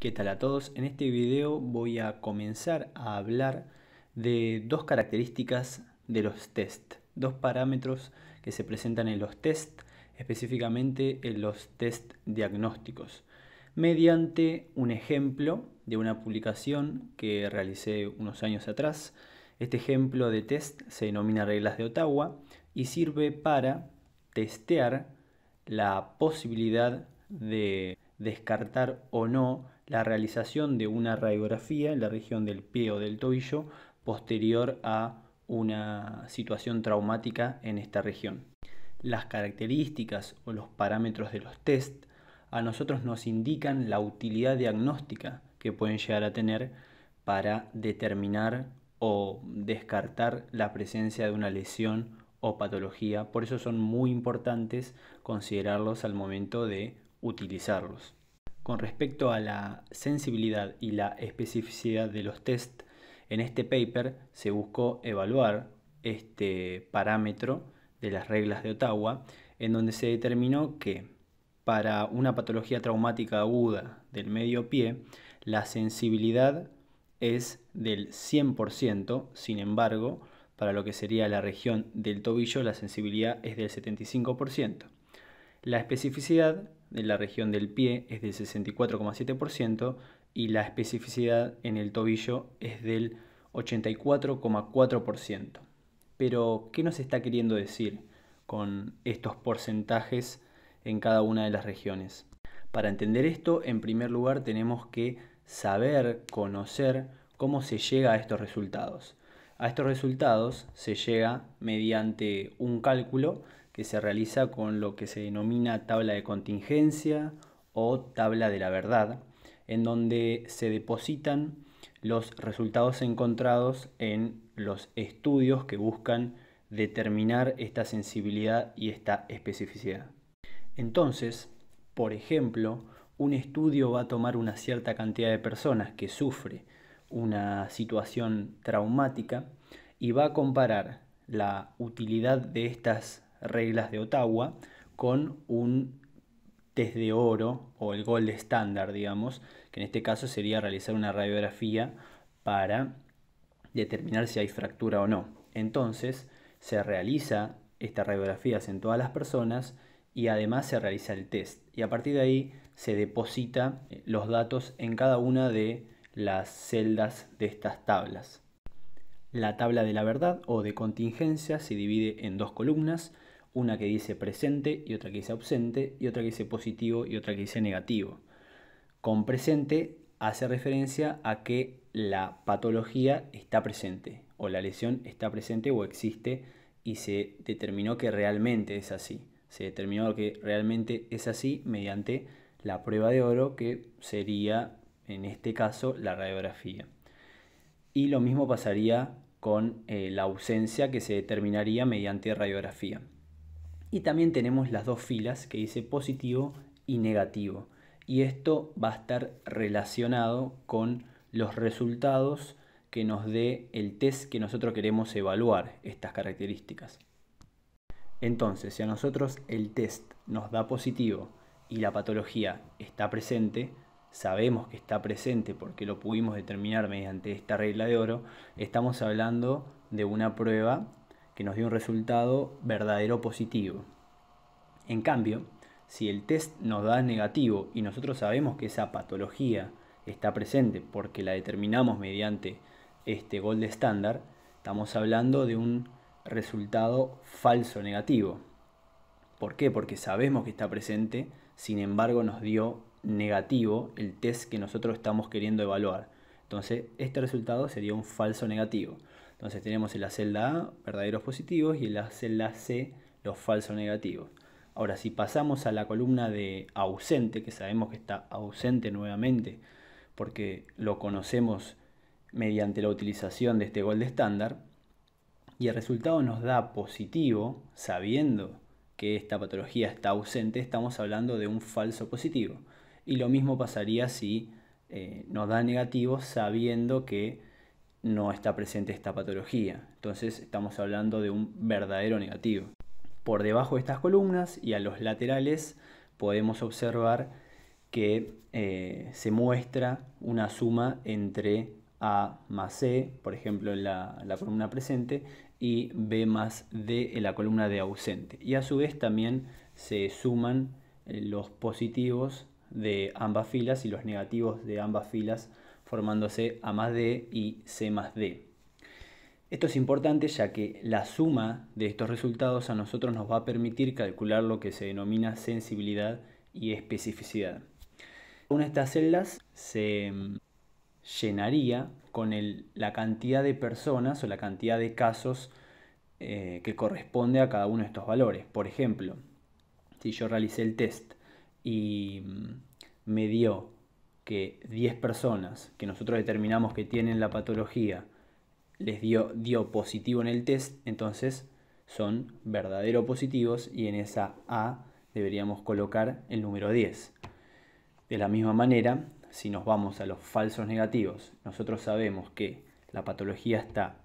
¿Qué tal a todos? En este video voy a comenzar a hablar de dos características de los test, dos parámetros que se presentan en los test, específicamente en los test diagnósticos, mediante un ejemplo de una publicación que realicé unos años atrás. Este ejemplo de test se denomina reglas de Ottawa y sirve para testear la posibilidad de descartar o no la realización de una radiografía en la región del pie o del tobillo posterior a una situación traumática en esta región. Las características o los parámetros de los test a nosotros nos indican la utilidad diagnóstica que pueden llegar a tener para determinar o descartar la presencia de una lesión o patología. Por eso son muy importantes considerarlos al momento de utilizarlos. Con respecto a la sensibilidad y la especificidad de los test, en este paper se buscó evaluar este parámetro de las reglas de Ottawa, en donde se determinó que para una patología traumática aguda del medio pie, la sensibilidad es del 100%, sin embargo, para lo que sería la región del tobillo, la sensibilidad es del 75%. La especificidad en la región del pie es del 64,7% y la especificidad en el tobillo es del 84,4%. Pero, ¿qué nos está queriendo decir con estos porcentajes en cada una de las regiones? Para entender esto, en primer lugar tenemos que saber, conocer cómo se llega a estos resultados. A estos resultados se llega mediante un cálculo que se realiza con lo que se denomina tabla de contingencia o tabla de la verdad, en donde se depositan los resultados encontrados en los estudios que buscan determinar esta sensibilidad y esta especificidad. Entonces, por ejemplo, un estudio va a tomar una cierta cantidad de personas que sufre una situación traumática y va a comparar la utilidad de estas reglas de Ottawa con un test de oro o el gold estándar, digamos, que en este caso sería realizar una radiografía para determinar si hay fractura o no. Entonces, se realiza estas radiografías en todas las personas y además se realiza el test. Y a partir de ahí se deposita eh, los datos en cada una de las celdas de estas tablas. La tabla de la verdad o de contingencia se divide en dos columnas una que dice presente y otra que dice ausente y otra que dice positivo y otra que dice negativo. Con presente hace referencia a que la patología está presente o la lesión está presente o existe y se determinó que realmente es así. Se determinó que realmente es así mediante la prueba de oro que sería en este caso la radiografía. Y lo mismo pasaría con eh, la ausencia que se determinaría mediante radiografía. Y también tenemos las dos filas que dice positivo y negativo. Y esto va a estar relacionado con los resultados que nos dé el test que nosotros queremos evaluar estas características. Entonces, si a nosotros el test nos da positivo y la patología está presente, sabemos que está presente porque lo pudimos determinar mediante esta regla de oro, estamos hablando de una prueba que nos dio un resultado verdadero positivo. En cambio, si el test nos da negativo y nosotros sabemos que esa patología está presente porque la determinamos mediante este gold estándar, estamos hablando de un resultado falso negativo. ¿Por qué? Porque sabemos que está presente, sin embargo nos dio negativo el test que nosotros estamos queriendo evaluar. Entonces, este resultado sería un falso negativo. Entonces tenemos en la celda A verdaderos positivos y en la celda C los falsos negativos. Ahora, si pasamos a la columna de ausente, que sabemos que está ausente nuevamente porque lo conocemos mediante la utilización de este gol de estándar, y el resultado nos da positivo, sabiendo que esta patología está ausente, estamos hablando de un falso positivo. Y lo mismo pasaría si eh, nos da negativo sabiendo que no está presente esta patología. Entonces estamos hablando de un verdadero negativo. Por debajo de estas columnas y a los laterales podemos observar que eh, se muestra una suma entre A más C, por ejemplo, en la, la columna presente, y B más D en la columna de ausente. Y a su vez también se suman eh, los positivos de ambas filas y los negativos de ambas filas formándose A más D y C más D. Esto es importante ya que la suma de estos resultados a nosotros nos va a permitir calcular lo que se denomina sensibilidad y especificidad. Una de estas celdas se mm, llenaría con la cantidad de personas o la cantidad de casos eh, que corresponde a cada uno de estos valores. Por ejemplo, si yo realicé el test y mm, me dio que 10 personas que nosotros determinamos que tienen la patología les dio, dio positivo en el test, entonces son verdaderos positivos y en esa A deberíamos colocar el número 10. De la misma manera, si nos vamos a los falsos negativos, nosotros sabemos que la patología está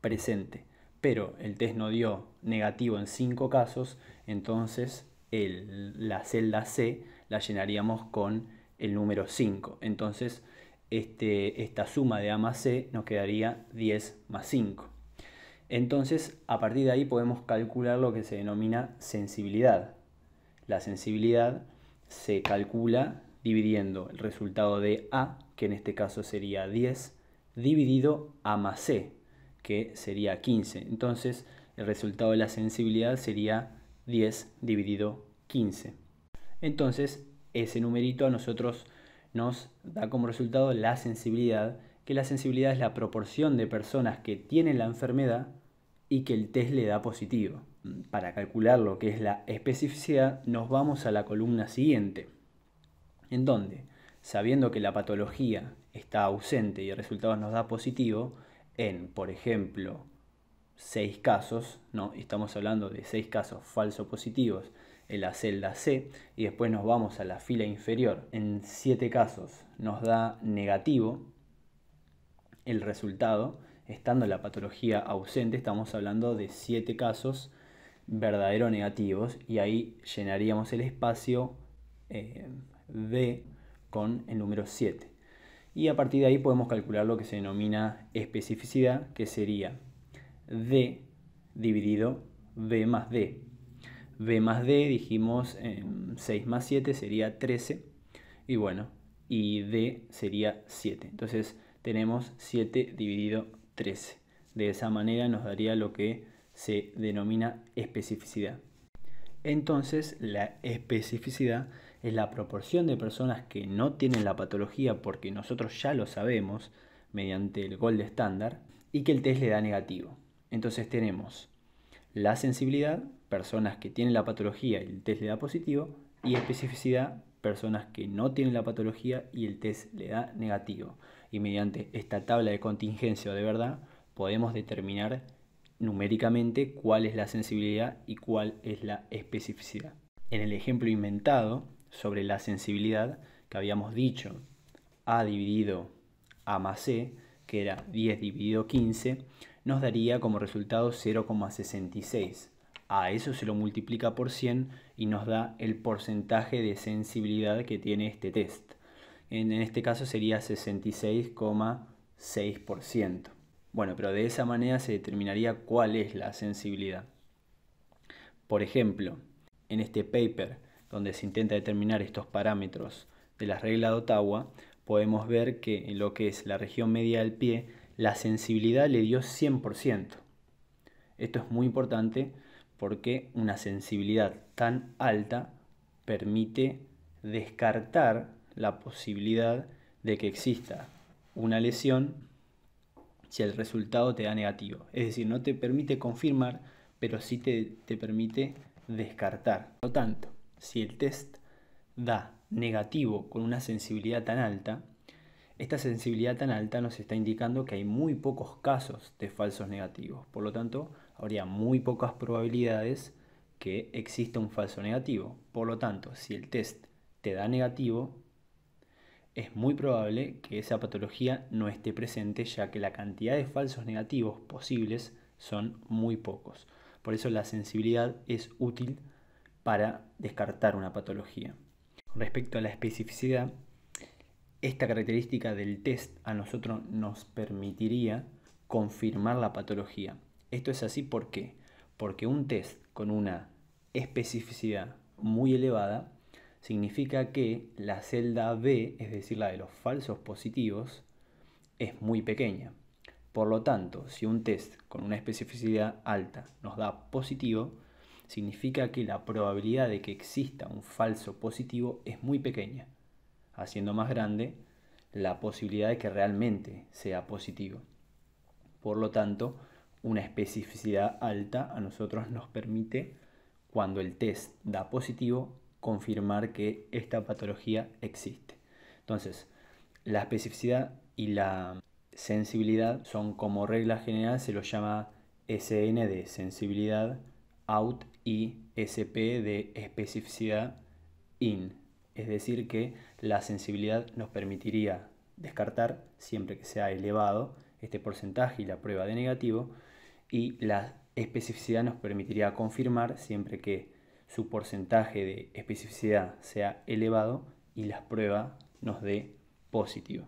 presente, pero el test no dio negativo en 5 casos, entonces el, la celda C la llenaríamos con el número 5. Entonces, este, esta suma de A más C nos quedaría 10 más 5. Entonces, a partir de ahí podemos calcular lo que se denomina sensibilidad. La sensibilidad se calcula dividiendo el resultado de A, que en este caso sería 10, dividido A más C, que sería 15. Entonces, el resultado de la sensibilidad sería 10 dividido 15. Entonces, ese numerito a nosotros nos da como resultado la sensibilidad, que la sensibilidad es la proporción de personas que tienen la enfermedad y que el test le da positivo. Para calcular lo que es la especificidad, nos vamos a la columna siguiente, en donde, sabiendo que la patología está ausente y el resultado nos da positivo, en, por ejemplo, 6 casos, no, estamos hablando de 6 casos falso positivos en la celda C y después nos vamos a la fila inferior. En 7 casos nos da negativo el resultado, estando la patología ausente, estamos hablando de 7 casos verdadero negativos y ahí llenaríamos el espacio D eh, con el número 7. Y a partir de ahí podemos calcular lo que se denomina especificidad, que sería D dividido b más D. B más D, dijimos 6 em, más 7 sería 13. Y bueno, y D sería 7. Entonces tenemos 7 dividido 13. De esa manera nos daría lo que se denomina especificidad. Entonces la especificidad es la proporción de personas que no tienen la patología porque nosotros ya lo sabemos mediante el gol de estándar y que el test le da negativo. Entonces tenemos la sensibilidad, personas que tienen la patología y el test le da positivo, y especificidad, personas que no tienen la patología y el test le da negativo. Y mediante esta tabla de contingencia de verdad podemos determinar numéricamente cuál es la sensibilidad y cuál es la especificidad. En el ejemplo inventado sobre la sensibilidad que habíamos dicho A dividido A más C, que era 10 dividido 15, nos daría como resultado 0,66. A eso se lo multiplica por 100 y nos da el porcentaje de sensibilidad que tiene este test. En, este caso sería 66,6%. Bueno, pero de esa manera se determinaría cuál es la sensibilidad. Por ejemplo, en este paper donde se intenta determinar estos parámetros de la regla de Ottawa, podemos ver que en lo que es la región media del pie la sensibilidad le dio 100%. Esto es muy importante porque una sensibilidad tan alta permite descartar la posibilidad de que exista una lesión si el resultado te da negativo. Es decir, no te permite confirmar, pero sí te, te permite descartar. Por lo tanto, si el test da negativo con una sensibilidad tan alta, esta sensibilidad tan alta nos está indicando que hay muy pocos casos de falsos negativos, por lo tanto, habría muy pocas probabilidades que exista un falso negativo. Por lo tanto, si el test te da negativo, es muy probable que esa patología no esté presente ya que la cantidad de falsos negativos posibles son muy pocos. Por eso la sensibilidad es útil para descartar una patología. Respecto a la especificidad, esta característica del test a nosotros nos permitiría confirmar la patología. Esto es así porque un test con una especificidad muy elevada significa que la celda B, es decir, la de los falsos positivos, es muy pequeña. Por lo tanto, si un test con una especificidad alta nos da positivo, significa que la probabilidad de que exista un falso positivo es muy pequeña haciendo más grande la posibilidad de que realmente sea positivo. Por lo tanto, una especificidad alta a nosotros nos permite, cuando el test da positivo, confirmar que esta patología existe. Entonces, la especificidad y la sensibilidad son como regla general, se los llama SN de sensibilidad, OUT y SP de especificidad, IN es decir, que la sensibilidad nos permitiría descartar, siempre que sea elevado, este porcentaje y la prueba de negativo, y la especificidad nos permitiría confirmar siempre que su porcentaje de especificidad sea elevado y la prueba nos dé positivo.